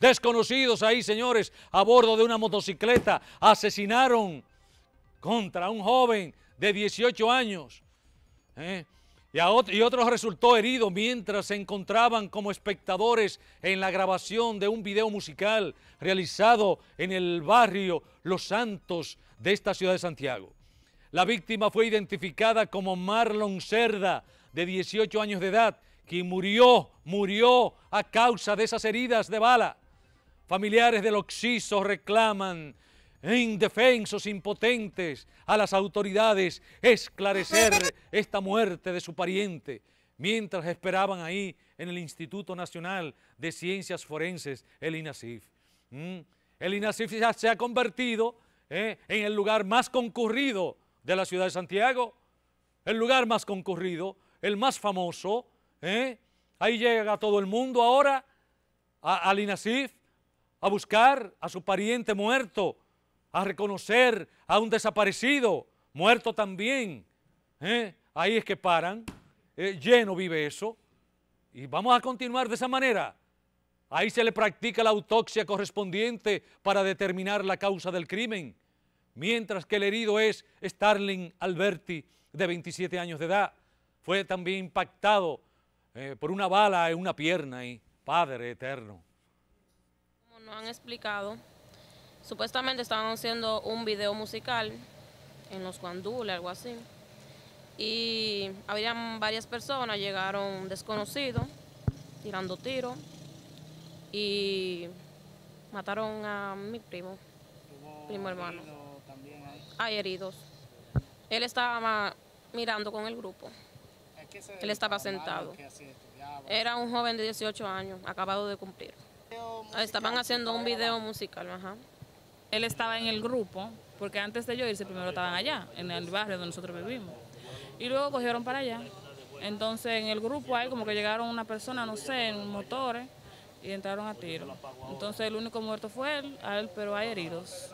desconocidos ahí, señores, a bordo de una motocicleta, asesinaron contra un joven de 18 años. ¿eh? Y, otro, y otro resultó herido mientras se encontraban como espectadores en la grabación de un video musical realizado en el barrio Los Santos de esta ciudad de Santiago. La víctima fue identificada como Marlon Cerda, de 18 años de edad, quien murió, murió a causa de esas heridas de bala. Familiares del Oxiso reclaman indefensos, impotentes, a las autoridades esclarecer esta muerte de su pariente, mientras esperaban ahí en el Instituto Nacional de Ciencias Forenses, el INASIF. Mm. El INASIF ya se ha convertido eh, en el lugar más concurrido de la ciudad de Santiago, el lugar más concurrido, el más famoso. Eh. Ahí llega todo el mundo ahora, al INASIF, a buscar a su pariente muerto, a reconocer a un desaparecido, muerto también. ¿eh? Ahí es que paran, eh, lleno vive eso. Y vamos a continuar de esa manera. Ahí se le practica la autopsia correspondiente para determinar la causa del crimen, mientras que el herido es Starling Alberti, de 27 años de edad. Fue también impactado eh, por una bala en una pierna y Padre Eterno. No han explicado. Supuestamente estaban haciendo un video musical en los guandules, algo así. Y habían varias personas, llegaron desconocidos, tirando tiros y mataron a mi primo, primo hermano. hay heridos. Él estaba mirando con el grupo. Él estaba sentado. Era un joven de 18 años, acabado de cumplir. Ah, estaban haciendo un video musical, ajá. Él estaba en el grupo, porque antes de yo irse primero estaban allá, en el barrio donde nosotros vivimos. Y luego cogieron para allá. Entonces en el grupo ahí como que llegaron una persona, no sé, en motores, y entraron a tiro. Entonces el único muerto fue él, él pero hay heridos.